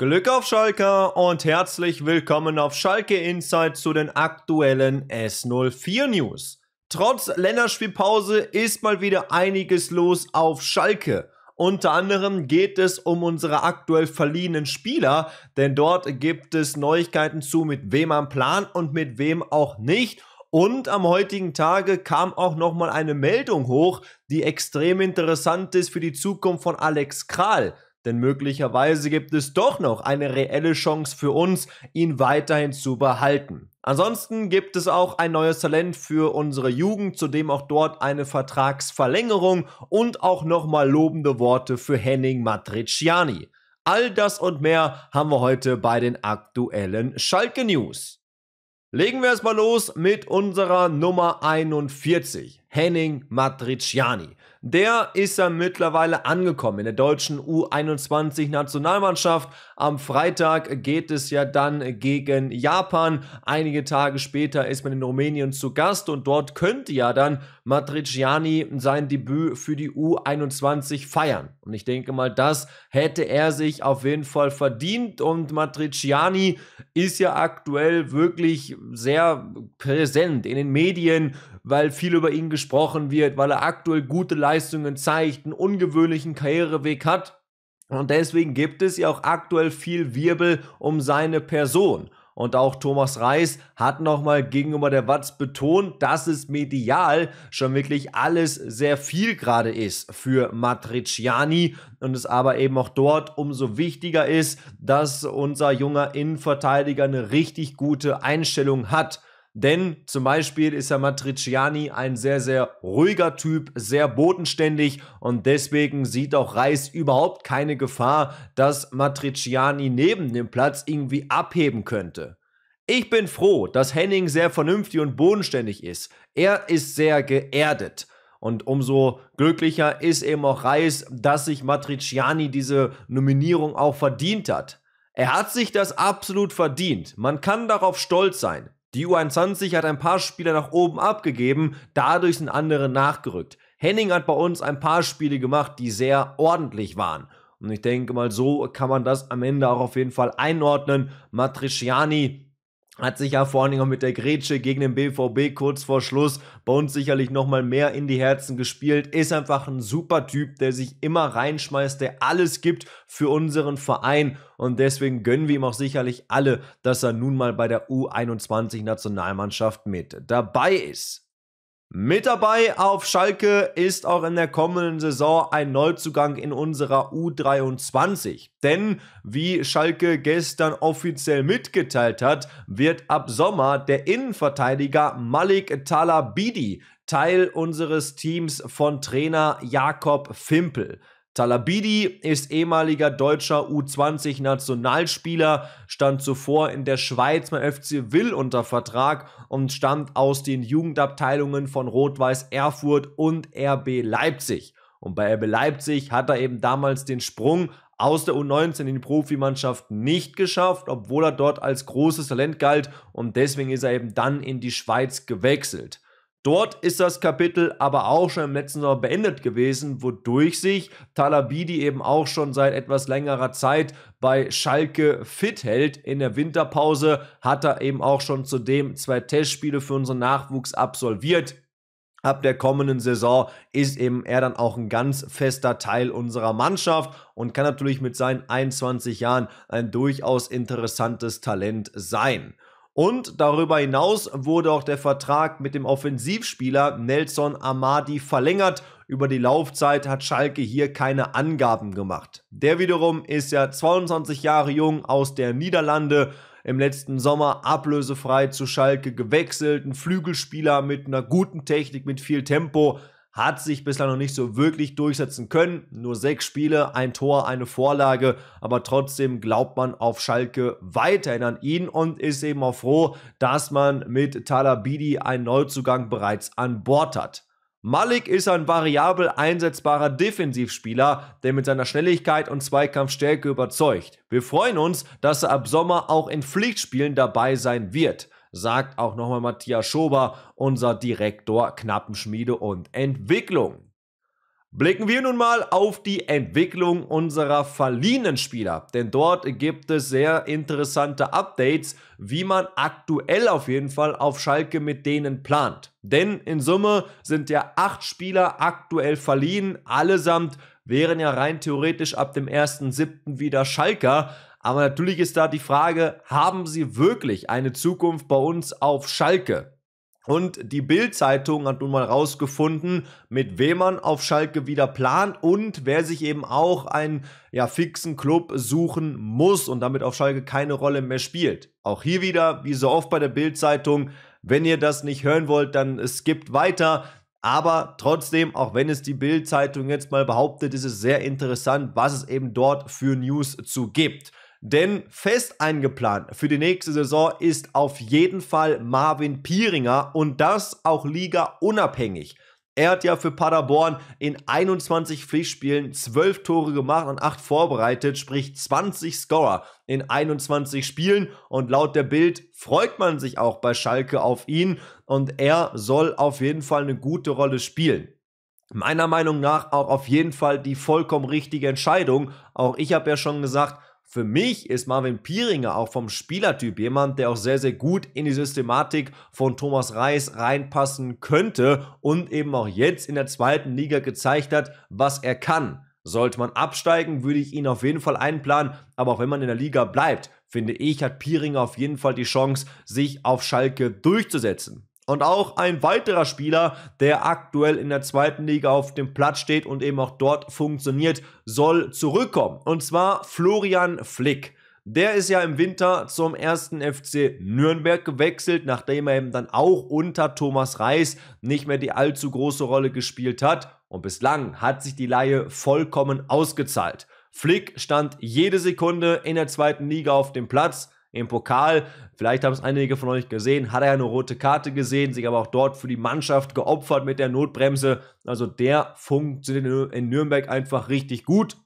Glück auf Schalke und herzlich willkommen auf Schalke Insight zu den aktuellen S04 News. Trotz Länderspielpause ist mal wieder einiges los auf Schalke. Unter anderem geht es um unsere aktuell verliehenen Spieler, denn dort gibt es Neuigkeiten zu, mit wem man plant und mit wem auch nicht. Und am heutigen Tage kam auch nochmal eine Meldung hoch, die extrem interessant ist für die Zukunft von Alex Kral. Denn möglicherweise gibt es doch noch eine reelle Chance für uns, ihn weiterhin zu behalten. Ansonsten gibt es auch ein neues Talent für unsere Jugend, zudem auch dort eine Vertragsverlängerung und auch nochmal lobende Worte für Henning Matriciani. All das und mehr haben wir heute bei den aktuellen Schalke News. Legen wir erstmal los mit unserer Nummer 41. Henning Matriciani. Der ist ja mittlerweile angekommen in der deutschen U21-Nationalmannschaft. Am Freitag geht es ja dann gegen Japan. Einige Tage später ist man in Rumänien zu Gast und dort könnte ja dann Matriciani sein Debüt für die U21 feiern. Und ich denke mal, das hätte er sich auf jeden Fall verdient. Und Matriciani ist ja aktuell wirklich sehr präsent in den Medien, weil viel über ihn gesprochen wird, weil er aktuell gute Leistungen zeigt, einen ungewöhnlichen Karriereweg hat. Und deswegen gibt es ja auch aktuell viel Wirbel um seine Person. Und auch Thomas Reis hat nochmal gegenüber der Watz betont, dass es medial schon wirklich alles sehr viel gerade ist für Matriciani und es aber eben auch dort umso wichtiger ist, dass unser junger Innenverteidiger eine richtig gute Einstellung hat. Denn zum Beispiel ist ja Matriciani ein sehr, sehr ruhiger Typ, sehr bodenständig und deswegen sieht auch Reis überhaupt keine Gefahr, dass Matriciani neben dem Platz irgendwie abheben könnte. Ich bin froh, dass Henning sehr vernünftig und bodenständig ist. Er ist sehr geerdet. Und umso glücklicher ist eben auch Reis, dass sich Matriciani diese Nominierung auch verdient hat. Er hat sich das absolut verdient. Man kann darauf stolz sein. Die U21 hat ein paar Spieler nach oben abgegeben, dadurch sind andere nachgerückt. Henning hat bei uns ein paar Spiele gemacht, die sehr ordentlich waren. Und ich denke mal, so kann man das am Ende auch auf jeden Fall einordnen. Matriciani hat sich ja vor allen Dingen auch mit der Grätsche gegen den BVB kurz vor Schluss bei uns sicherlich nochmal mehr in die Herzen gespielt, ist einfach ein super Typ, der sich immer reinschmeißt, der alles gibt für unseren Verein und deswegen gönnen wir ihm auch sicherlich alle, dass er nun mal bei der U21-Nationalmannschaft mit dabei ist. Mit dabei auf Schalke ist auch in der kommenden Saison ein Neuzugang in unserer U23. Denn, wie Schalke gestern offiziell mitgeteilt hat, wird ab Sommer der Innenverteidiger Malik Talabidi Teil unseres Teams von Trainer Jakob Fimpel. Talabidi ist ehemaliger deutscher U20-Nationalspieler, stand zuvor in der Schweiz beim FC Will unter Vertrag und stammt aus den Jugendabteilungen von Rot-Weiß Erfurt und RB Leipzig. Und bei RB Leipzig hat er eben damals den Sprung aus der U19 in die Profimannschaft nicht geschafft, obwohl er dort als großes Talent galt und deswegen ist er eben dann in die Schweiz gewechselt. Dort ist das Kapitel aber auch schon im letzten Sommer beendet gewesen, wodurch sich Talabidi eben auch schon seit etwas längerer Zeit bei Schalke fit hält. In der Winterpause hat er eben auch schon zudem zwei Testspiele für unseren Nachwuchs absolviert. Ab der kommenden Saison ist eben er dann auch ein ganz fester Teil unserer Mannschaft und kann natürlich mit seinen 21 Jahren ein durchaus interessantes Talent sein. Und darüber hinaus wurde auch der Vertrag mit dem Offensivspieler Nelson Amadi verlängert. Über die Laufzeit hat Schalke hier keine Angaben gemacht. Der wiederum ist ja 22 Jahre jung aus der Niederlande, im letzten Sommer ablösefrei zu Schalke gewechselt, ein Flügelspieler mit einer guten Technik, mit viel Tempo hat sich bislang noch nicht so wirklich durchsetzen können. Nur sechs Spiele, ein Tor, eine Vorlage, aber trotzdem glaubt man auf Schalke weiterhin an ihn und ist eben auch froh, dass man mit Talabidi einen Neuzugang bereits an Bord hat. Malik ist ein variabel einsetzbarer Defensivspieler, der mit seiner Schnelligkeit und Zweikampfstärke überzeugt. Wir freuen uns, dass er ab Sommer auch in Pflichtspielen dabei sein wird sagt auch nochmal Matthias Schober, unser Direktor Knappenschmiede und Entwicklung. Blicken wir nun mal auf die Entwicklung unserer verliehenen Spieler, denn dort gibt es sehr interessante Updates, wie man aktuell auf jeden Fall auf Schalke mit denen plant. Denn in Summe sind ja acht Spieler aktuell verliehen, allesamt wären ja rein theoretisch ab dem 1.7. wieder Schalker. Aber natürlich ist da die Frage, haben sie wirklich eine Zukunft bei uns auf Schalke? Und die Bild-Zeitung hat nun mal rausgefunden, mit wem man auf Schalke wieder plant und wer sich eben auch einen ja, fixen Club suchen muss und damit auf Schalke keine Rolle mehr spielt. Auch hier wieder, wie so oft bei der Bild-Zeitung, wenn ihr das nicht hören wollt, dann skippt weiter. Aber trotzdem, auch wenn es die Bild-Zeitung jetzt mal behauptet, ist es sehr interessant, was es eben dort für News zu gibt. Denn fest eingeplant für die nächste Saison ist auf jeden Fall Marvin Pieringer und das auch Liga unabhängig. Er hat ja für Paderborn in 21 Pflichtspielen 12 Tore gemacht und 8 vorbereitet, sprich 20 Scorer in 21 Spielen. Und laut der Bild freut man sich auch bei Schalke auf ihn und er soll auf jeden Fall eine gute Rolle spielen. Meiner Meinung nach auch auf jeden Fall die vollkommen richtige Entscheidung. Auch ich habe ja schon gesagt, für mich ist Marvin Pieringer auch vom Spielertyp jemand, der auch sehr, sehr gut in die Systematik von Thomas Reis reinpassen könnte und eben auch jetzt in der zweiten Liga gezeigt hat, was er kann. Sollte man absteigen, würde ich ihn auf jeden Fall einplanen, aber auch wenn man in der Liga bleibt, finde ich, hat Pieringer auf jeden Fall die Chance, sich auf Schalke durchzusetzen. Und auch ein weiterer Spieler, der aktuell in der zweiten Liga auf dem Platz steht und eben auch dort funktioniert, soll zurückkommen. Und zwar Florian Flick. Der ist ja im Winter zum ersten FC Nürnberg gewechselt, nachdem er eben dann auch unter Thomas Reis nicht mehr die allzu große Rolle gespielt hat. Und bislang hat sich die Laie vollkommen ausgezahlt. Flick stand jede Sekunde in der zweiten Liga auf dem Platz, im Pokal, vielleicht haben es einige von euch gesehen, hat er ja eine rote Karte gesehen, sich aber auch dort für die Mannschaft geopfert mit der Notbremse. Also der funktioniert in Nürnberg einfach richtig gut.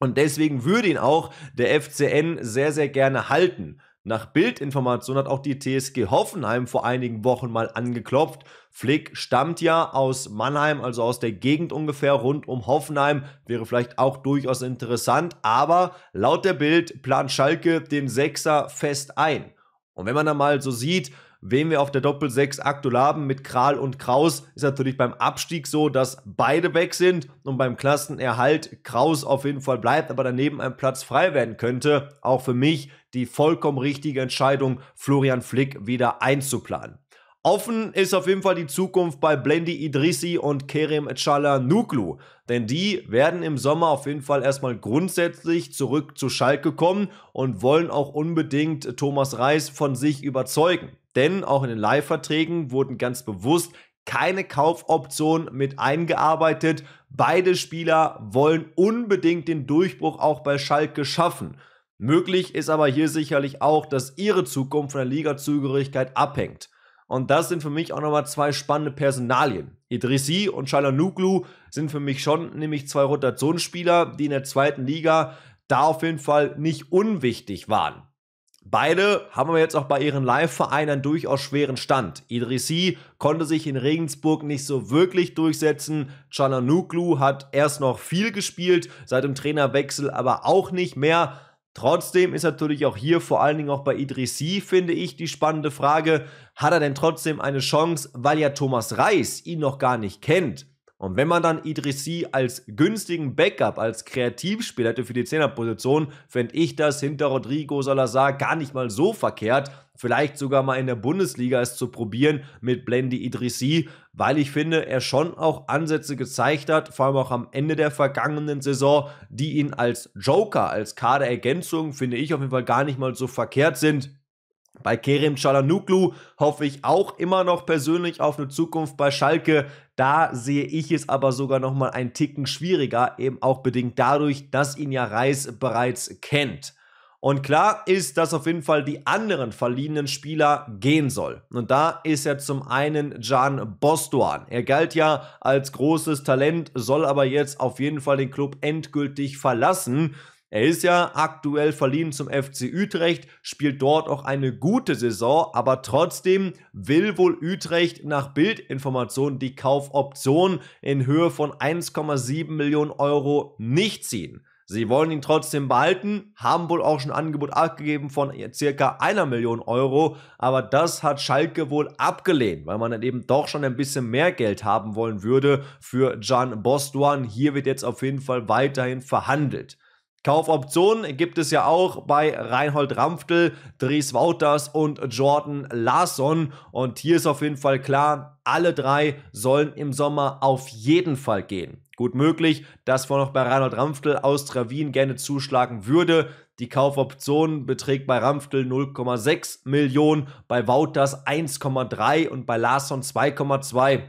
Und deswegen würde ihn auch der FCN sehr, sehr gerne halten. Nach Bildinformation hat auch die TSG Hoffenheim vor einigen Wochen mal angeklopft. Flick stammt ja aus Mannheim, also aus der Gegend ungefähr rund um Hoffenheim, wäre vielleicht auch durchaus interessant, aber laut der Bild plant Schalke den Sechser fest ein. Und wenn man dann mal so sieht, Wen wir auf der Doppel-6 aktuell haben mit Kral und Kraus, ist natürlich beim Abstieg so, dass beide weg sind und beim Klassenerhalt Kraus auf jeden Fall bleibt, aber daneben ein Platz frei werden könnte. Auch für mich die vollkommen richtige Entscheidung, Florian Flick wieder einzuplanen. Offen ist auf jeden Fall die Zukunft bei Blendi Idrissi und Kerem Chala Nuklu, denn die werden im Sommer auf jeden Fall erstmal grundsätzlich zurück zu Schalke kommen und wollen auch unbedingt Thomas Reis von sich überzeugen. Denn auch in den Leihverträgen wurden ganz bewusst keine Kaufoption mit eingearbeitet. Beide Spieler wollen unbedingt den Durchbruch auch bei Schalke schaffen. Möglich ist aber hier sicherlich auch, dass ihre Zukunft von der Ligazugehörigkeit abhängt. Und das sind für mich auch nochmal zwei spannende Personalien. Idrissi und Chalanuglu sind für mich schon nämlich zwei Rotationsspieler, die in der zweiten Liga da auf jeden Fall nicht unwichtig waren. Beide haben aber jetzt auch bei ihren Live-Vereinen einen durchaus schweren Stand. Idrissi konnte sich in Regensburg nicht so wirklich durchsetzen. Chalanuglu hat erst noch viel gespielt, seit dem Trainerwechsel aber auch nicht mehr. Trotzdem ist natürlich auch hier vor allen Dingen auch bei Idrissi, finde ich, die spannende Frage, hat er denn trotzdem eine Chance, weil ja Thomas Reis ihn noch gar nicht kennt. Und wenn man dann Idrissi als günstigen Backup, als Kreativspieler hätte für die Zehnerposition, fände ich das hinter Rodrigo Salazar gar nicht mal so verkehrt vielleicht sogar mal in der Bundesliga es zu probieren mit Blendi Idrissi, weil ich finde, er schon auch Ansätze gezeigt hat, vor allem auch am Ende der vergangenen Saison, die ihn als Joker, als Kaderergänzung, finde ich auf jeden Fall gar nicht mal so verkehrt sind. Bei Kerem Çalhanoğlu hoffe ich auch immer noch persönlich auf eine Zukunft bei Schalke. Da sehe ich es aber sogar nochmal ein Ticken schwieriger, eben auch bedingt dadurch, dass ihn ja Reis bereits kennt. Und klar ist, dass auf jeden Fall die anderen verliehenen Spieler gehen soll. Und da ist ja zum einen Jan Bostuan. Er galt ja als großes Talent, soll aber jetzt auf jeden Fall den Club endgültig verlassen. Er ist ja aktuell verliehen zum FC Utrecht, spielt dort auch eine gute Saison, aber trotzdem will wohl Utrecht nach Bildinformationen die Kaufoption in Höhe von 1,7 Millionen Euro nicht ziehen. Sie wollen ihn trotzdem behalten, haben wohl auch schon ein Angebot abgegeben von circa einer Million Euro, aber das hat Schalke wohl abgelehnt, weil man dann eben doch schon ein bisschen mehr Geld haben wollen würde für Jan Bostuan. Hier wird jetzt auf jeden Fall weiterhin verhandelt. Kaufoptionen gibt es ja auch bei Reinhold Ramftel, Dries Wouters und Jordan Larsson. Und hier ist auf jeden Fall klar, alle drei sollen im Sommer auf jeden Fall gehen. Gut möglich, dass man noch bei Reinhold Ramftel aus Travin gerne zuschlagen würde. Die Kaufoption beträgt bei Ramftel 0,6 Millionen, bei Wouters 1,3 und bei Larsson 2,2.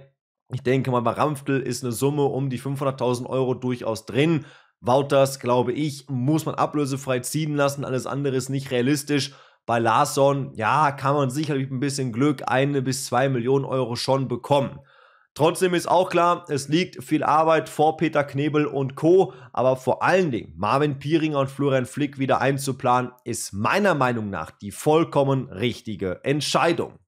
Ich denke mal, bei Ramftel ist eine Summe um die 500.000 Euro durchaus drin. Wouters, glaube ich, muss man ablösefrei ziehen lassen. Alles andere ist nicht realistisch. Bei Larsson, ja, kann man sicherlich mit ein bisschen Glück eine bis zwei Millionen Euro schon bekommen. Trotzdem ist auch klar, es liegt viel Arbeit vor Peter Knebel und Co., aber vor allen Dingen Marvin Pieringer und Florian Flick wieder einzuplanen, ist meiner Meinung nach die vollkommen richtige Entscheidung.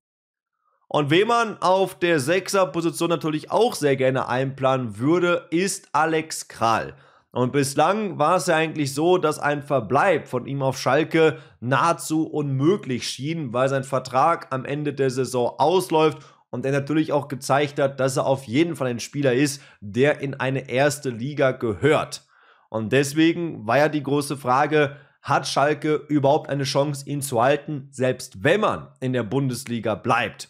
Und wen man auf der Sechser-Position natürlich auch sehr gerne einplanen würde, ist Alex Kral. Und bislang war es ja eigentlich so, dass ein Verbleib von ihm auf Schalke nahezu unmöglich schien, weil sein Vertrag am Ende der Saison ausläuft und er natürlich auch gezeigt hat, dass er auf jeden Fall ein Spieler ist, der in eine erste Liga gehört. Und deswegen war ja die große Frage, hat Schalke überhaupt eine Chance, ihn zu halten, selbst wenn man in der Bundesliga bleibt?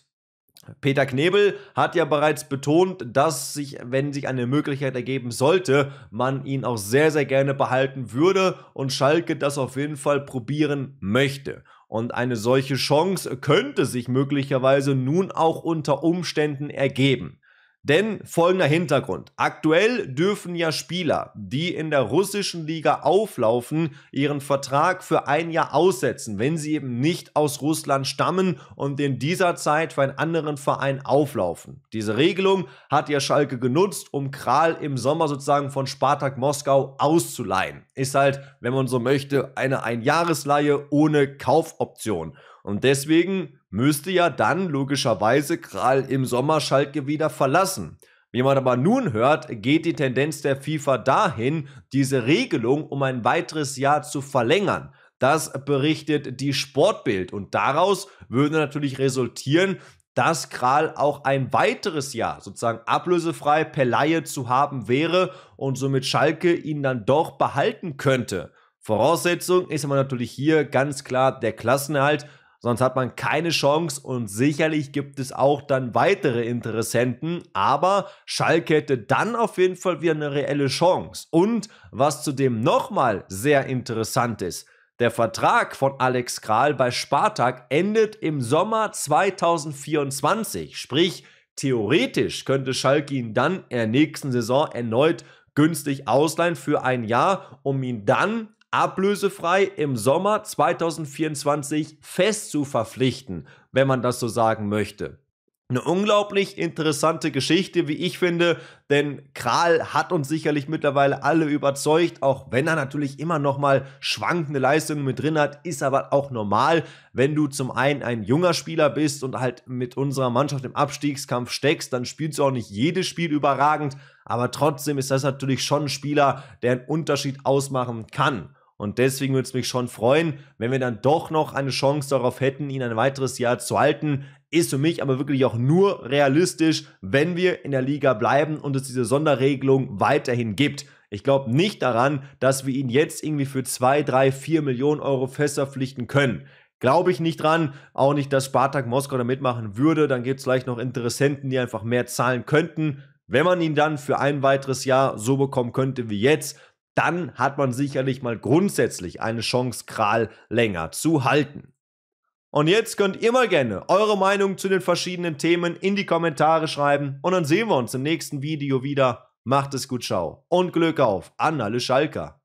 Peter Knebel hat ja bereits betont, dass sich, wenn sich eine Möglichkeit ergeben sollte, man ihn auch sehr, sehr gerne behalten würde und Schalke das auf jeden Fall probieren möchte. Und eine solche Chance könnte sich möglicherweise nun auch unter Umständen ergeben. Denn folgender Hintergrund. Aktuell dürfen ja Spieler, die in der russischen Liga auflaufen, ihren Vertrag für ein Jahr aussetzen, wenn sie eben nicht aus Russland stammen und in dieser Zeit für einen anderen Verein auflaufen. Diese Regelung hat ja Schalke genutzt, um Kral im Sommer sozusagen von Spartak Moskau auszuleihen. Ist halt, wenn man so möchte, eine Einjahresleihe ohne Kaufoption. Und deswegen müsste ja dann logischerweise Kral im Sommer Schalke wieder verlassen. Wie man aber nun hört, geht die Tendenz der FIFA dahin, diese Regelung um ein weiteres Jahr zu verlängern. Das berichtet die Sportbild und daraus würde natürlich resultieren, dass Kral auch ein weiteres Jahr sozusagen ablösefrei per Laie zu haben wäre und somit Schalke ihn dann doch behalten könnte. Voraussetzung ist aber natürlich hier ganz klar der Klassenerhalt, Sonst hat man keine Chance und sicherlich gibt es auch dann weitere Interessenten. Aber Schalke hätte dann auf jeden Fall wieder eine reelle Chance. Und was zudem nochmal sehr interessant ist, der Vertrag von Alex Kral bei Spartak endet im Sommer 2024. Sprich, theoretisch könnte Schalke ihn dann in der nächsten Saison erneut günstig ausleihen für ein Jahr, um ihn dann ablösefrei im Sommer 2024 fest zu verpflichten, wenn man das so sagen möchte. Eine unglaublich interessante Geschichte, wie ich finde, denn Kral hat uns sicherlich mittlerweile alle überzeugt, auch wenn er natürlich immer nochmal schwankende Leistungen mit drin hat, ist aber auch normal, wenn du zum einen ein junger Spieler bist und halt mit unserer Mannschaft im Abstiegskampf steckst, dann spielst du auch nicht jedes Spiel überragend, aber trotzdem ist das natürlich schon ein Spieler, der einen Unterschied ausmachen kann. Und deswegen würde es mich schon freuen, wenn wir dann doch noch eine Chance darauf hätten, ihn ein weiteres Jahr zu halten. Ist für mich aber wirklich auch nur realistisch, wenn wir in der Liga bleiben und es diese Sonderregelung weiterhin gibt. Ich glaube nicht daran, dass wir ihn jetzt irgendwie für 2, 3, 4 Millionen Euro fest verpflichten können. Glaube ich nicht dran. Auch nicht, dass Spartak Moskau da mitmachen würde. Dann gibt es vielleicht noch Interessenten, die einfach mehr zahlen könnten. Wenn man ihn dann für ein weiteres Jahr so bekommen könnte wie jetzt, dann hat man sicherlich mal grundsätzlich eine Chance, Kral länger zu halten. Und jetzt könnt ihr mal gerne eure Meinung zu den verschiedenen Themen in die Kommentare schreiben und dann sehen wir uns im nächsten Video wieder. Macht es gut, ciao und Glück auf an alle Schalker.